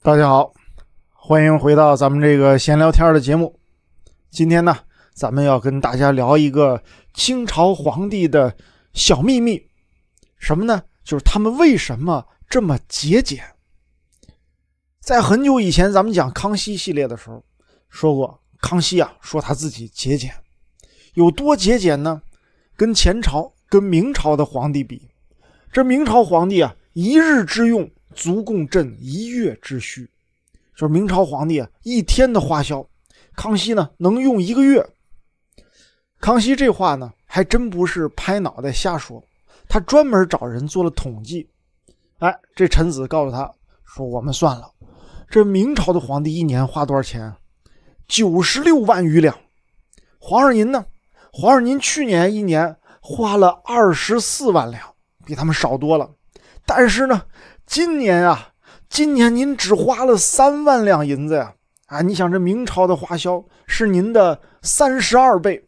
大家好，欢迎回到咱们这个闲聊天的节目。今天呢，咱们要跟大家聊一个清朝皇帝的小秘密，什么呢？就是他们为什么这么节俭。在很久以前，咱们讲康熙系列的时候说过，康熙啊说他自己节俭，有多节俭呢？跟前朝、跟明朝的皇帝比，这明朝皇帝啊一日之用。足共朕一月之需，就是明朝皇帝啊一天的花销，康熙呢能用一个月。康熙这话呢还真不是拍脑袋瞎说，他专门找人做了统计。哎，这臣子告诉他说：“我们算了，这明朝的皇帝一年花多少钱？九十六万余两。皇上您呢？皇上您去年一年花了二十四万两，比他们少多了。但是呢。”今年啊，今年您只花了三万两银子呀！啊，你想这明朝的花销是您的三十二倍，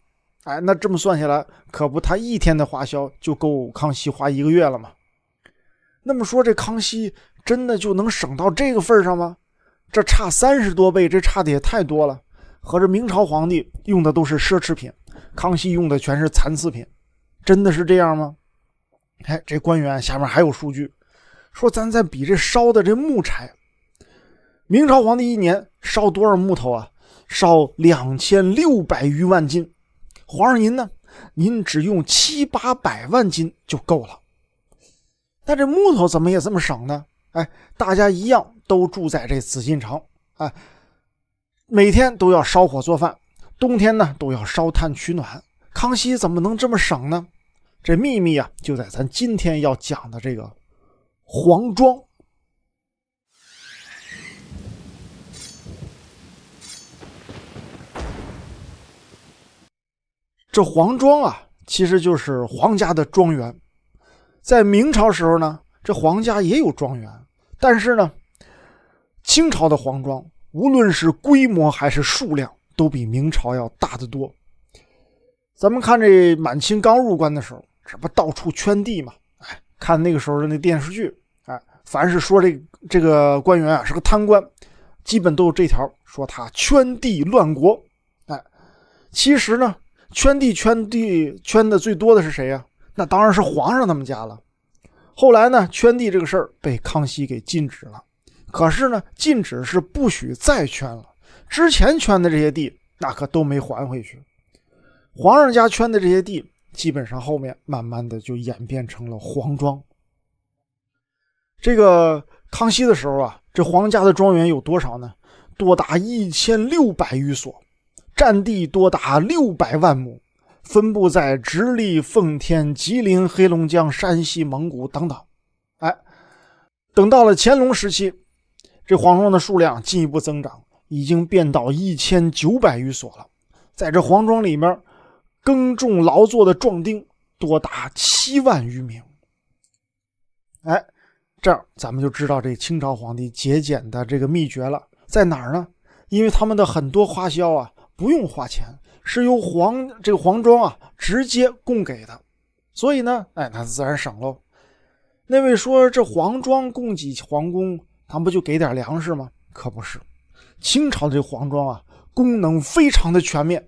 哎，那这么算下来，可不，他一天的花销就够康熙花一个月了吗？那么说，这康熙真的就能省到这个份上吗？这差三十多倍，这差的也太多了。合着明朝皇帝用的都是奢侈品，康熙用的全是残次品，真的是这样吗？哎，这官员下面还有数据。说咱再比这烧的这木柴，明朝皇帝一年烧多少木头啊？烧两千六百余万斤。皇上您呢？您只用七八百万斤就够了。但这木头怎么也这么省呢？哎，大家一样都住在这紫禁城，哎，每天都要烧火做饭，冬天呢都要烧炭取暖。康熙怎么能这么省呢？这秘密啊，就在咱今天要讲的这个。黄庄，这黄庄啊，其实就是皇家的庄园。在明朝时候呢，这皇家也有庄园，但是呢，清朝的皇庄无论是规模还是数量，都比明朝要大得多。咱们看这满清刚入关的时候，这不到处圈地嘛。看那个时候的那电视剧，哎，凡是说这这个官员啊是个贪官，基本都有这条说他圈地乱国。哎，其实呢，圈地圈地圈的最多的是谁呀？那当然是皇上他们家了。后来呢，圈地这个事儿被康熙给禁止了。可是呢，禁止是不许再圈了，之前圈的这些地那可都没还回去。皇上家圈的这些地。基本上后面慢慢的就演变成了黄庄。这个康熙的时候啊，这皇家的庄园有多少呢？多达一千六百余所，占地多达六百万亩，分布在直隶、奉天、吉林、黑龙江、山西、蒙古等等。哎，等到了乾隆时期，这皇庄的数量进一步增长，已经变到一千九百余所了。在这皇庄里面。耕种劳作的壮丁多达七万余名。哎，这样咱们就知道这清朝皇帝节俭的这个秘诀了，在哪儿呢？因为他们的很多花销啊，不用花钱，是由皇这个皇庄啊直接供给的，所以呢，哎，那自然省喽。那位说这皇庄供给皇宫，他们不就给点粮食吗？可不是，清朝这皇庄啊，功能非常的全面。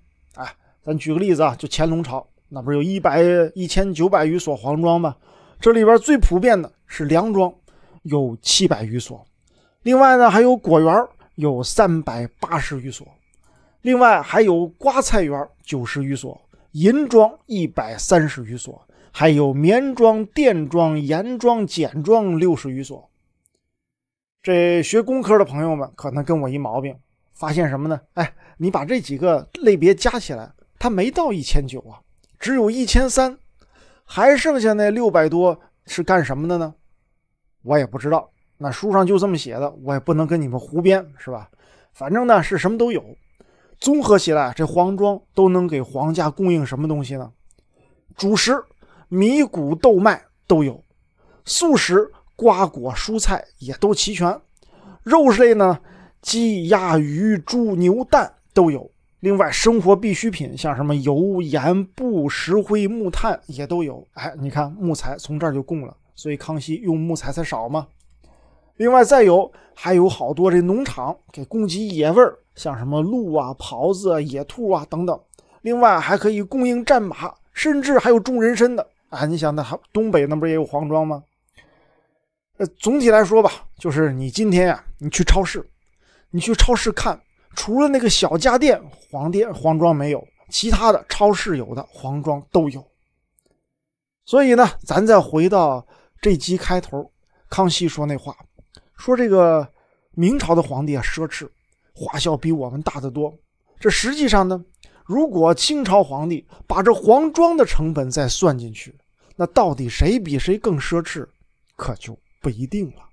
咱举个例子啊，就乾隆朝，那不是有一百一千九百余所皇庄吗？这里边最普遍的是梁庄，有七百余所；另外呢，还有果园，有三百八十余所；另外还有瓜菜园九十余所，银庄一百三十余所，还有棉庄、电庄、盐庄、碱庄六十余所。这学工科的朋友们可能跟我一毛病，发现什么呢？哎，你把这几个类别加起来。他没到一千九啊，只有一千三，还剩下那六百多是干什么的呢？我也不知道。那书上就这么写的，我也不能跟你们胡编，是吧？反正呢是什么都有。综合起来，这黄庄都能给皇家供应什么东西呢？主食米谷豆麦都有，素食瓜果蔬菜也都齐全，肉类呢，鸡鸭鱼猪牛蛋都有。另外，生活必需品像什么油、盐、布、石灰、木炭也都有。哎，你看木材从这儿就供了，所以康熙用木材才少嘛。另外，再有还有好多这农场给供给野味儿，像什么鹿啊、狍子啊、野兔啊等等。另外还可以供应战马，甚至还有种人参的啊。你想那东北那不是也有黄庄吗？呃，总体来说吧，就是你今天呀，你去超市，你去超市看。除了那个小家电、黄店黄庄没有，其他的超市有的，黄庄都有。所以呢，咱再回到这集开头，康熙说那话，说这个明朝的皇帝啊奢侈，花销比我们大得多。这实际上呢，如果清朝皇帝把这黄庄的成本再算进去，那到底谁比谁更奢侈，可就不一定了。